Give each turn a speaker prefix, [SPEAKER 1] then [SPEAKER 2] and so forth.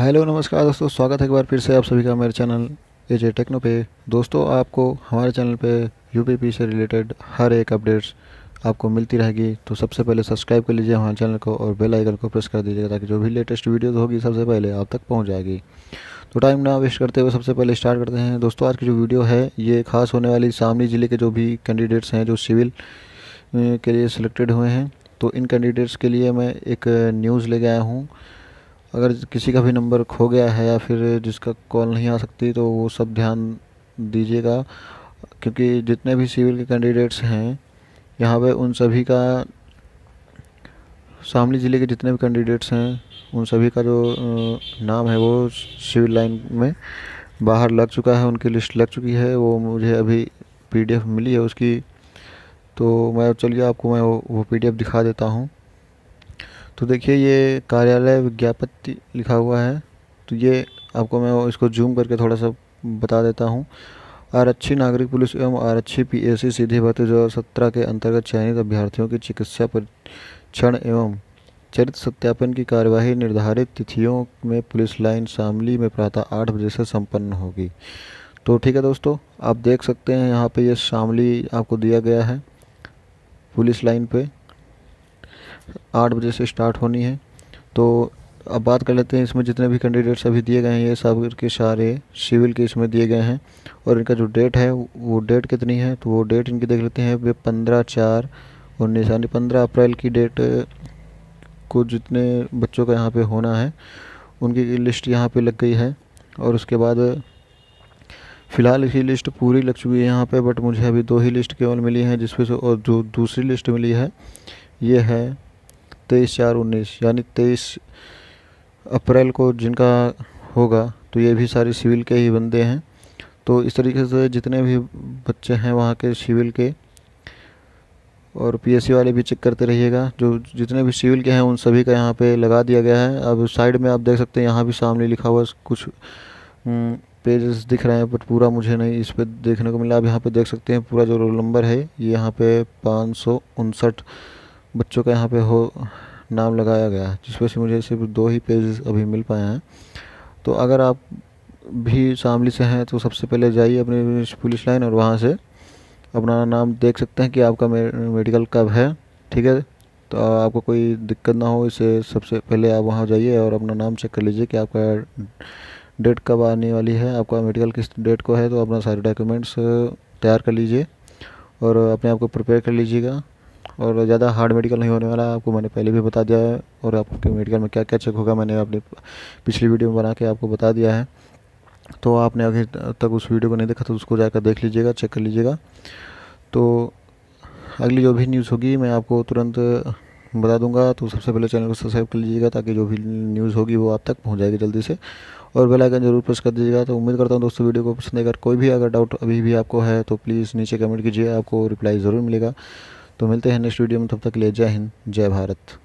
[SPEAKER 1] hello नमस्कार दोस्तों स्वागत है एक बार फिर से आप सभी का मेरे चैनल जे टेक्नो पे दोस्तों आपको हमारे चैनल पे पी से रिलेटेड हर एक अपडेट्स आपको मिलती रहेगी तो सबसे पहले सब्सक्राइब कर लीजिए हमारे चैनल को और बेल आइकन को प्रेस कर दीजिएगा ताकि जो भी लेटेस्ट वीडियोस होगी सबसे पहले आप तक पहुँच जाएगी तो टाइम ना वेस्ट करते हुए सबसे पहले स्टार्ट करते हैं दोस्तों आज की जो वीडियो है ये खास होने वाली शामली ज़िले के जो भी कैंडिडेट्स हैं जो सिविल के लिए सिलेक्टेड हुए हैं तो इन कैंडिडेट्स के लिए मैं एक न्यूज़ लेके आया हूँ अगर किसी का भी नंबर खो गया है या फिर जिसका कॉल नहीं आ सकती तो वो सब ध्यान दीजिएगा क्योंकि जितने भी सिविल के कैंडिडेट्स हैं यहाँ पे उन सभी का शामली ज़िले के जितने भी कैंडिडेट्स हैं उन सभी का जो नाम है वो सिविल लाइन में बाहर लग चुका है उनकी लिस्ट लग चुकी है वो मुझे अभी पीडीएफ मिली है उसकी तो मैं चलिए आपको मैं वो, वो पीडीएफ दिखा देता हूँ तो देखिए ये कार्यालय विज्ञापति लिखा हुआ है तो ये आपको मैं इसको जूम करके थोड़ा सा बता देता हूँ आरक्षी नागरिक पुलिस एवं आरक्षी सी सीधी भर्ती दो सत्रह के अंतर्गत चयनित अभ्यर्थियों की चिकित्सा परीक्षण एवं चरित्र सत्यापन की कार्यवाही निर्धारित तिथियों में पुलिस लाइन शामली में प्रातः आठ बजे से संपन्न होगी तो ठीक है दोस्तों आप देख सकते हैं यहाँ पे ये शामली आपको दिया गया है पुलिस लाइन पे आठ बजे से स्टार्ट होनी है तो अब बात कर लेते हैं इसमें जितने भी कैंडिडेट्स अभी दिए गए हैं ये सब के सारे सिविल के इसमें दिए गए हैं और इनका जो डेट है वो डेट कितनी है तो वो डेट इनकी देख लेते हैं वे पंद्रह चार उन्नीस यानी पंद्रह अप्रैल की डेट को जितने बच्चों का यहाँ पे होना है उनकी लिस्ट यहाँ पे लग गई है और उसके बाद फ़िलहाल इसकी लिस्ट पूरी लग चुकी है यहाँ पे बट मुझे अभी दो ही लिस्ट केवल मिली है जिसमें से और जो दूसरी लिस्ट मिली है ये है तेईस चार उन्नीस यानी तेईस अप्रैल को जिनका होगा तो ये भी सारे सिविल के ही बंदे हैं तो इस तरीके से जितने भी बच्चे हैं वहाँ के सिविल के और पीएससी वाले भी चेक करते रहिएगा जो जितने भी सिविल के हैं उन सभी का यहाँ पे लगा दिया गया है अब साइड में आप देख सकते हैं यहाँ भी सामने लिखा हुआ कुछ हम्म, पेजेस दिख रहे हैं बट पूरा मुझे नहीं इस पर देखने को मिला आप यहाँ पे देख सकते हैं पूरा जो रोल नंबर है ये यहाँ पे पाँच बच्चों का यहाँ पे हो नाम लगाया गया है जिसमें से मुझे सिर्फ दो ही पेजेस अभी मिल पाए हैं तो अगर आप भी शामली से हैं तो सबसे पहले जाइए अपने पुलिस लाइन और वहाँ से अपना नाम देख सकते हैं कि आपका मेडिकल कब है ठीक है तो आपको कोई दिक्कत ना हो इसे सबसे पहले आप वहाँ जाइए और अपना नाम चेक कर लीजिए कि आपका डेट कब आने वाली है आपका मेडिकल किस डेट को है तो अपना सारे डॉक्यूमेंट्स तैयार कर लीजिए और अपने आप को प्रिपेयर कर लीजिएगा और ज़्यादा हार्ड मेडिकल नहीं होने वाला है आपको मैंने पहले भी बता दिया है और आपके मेडिकल में क्या क्या चेक होगा मैंने अपनी पिछली वीडियो में बना के आपको बता दिया है तो आपने अभी तक उस वीडियो को नहीं देखा तो उसको जाकर देख लीजिएगा चेक कर लीजिएगा तो अगली जो भी न्यूज़ होगी मैं आपको तुरंत बता दूंगा तो सबसे पहले चैनल को सब्सक्राइब कर लीजिएगा ताकि जो भी न्यूज़ होगी वो आप तक पहुंच जाएगी जल्दी से और बेल आइकन जरूर प्रेस कर दीजिएगा तो उम्मीद करता हूं दोस्तों वीडियो को पसंद आएगा कोई भी अगर डाउट अभी भी आपको है तो प्लीज़ नीचे कमेंट कीजिए आपको रिप्लाई ज़रूर मिलेगा तो मिलते हैं नेक्स्ट वीडियो में तब तक ले जय हिंद जय भारत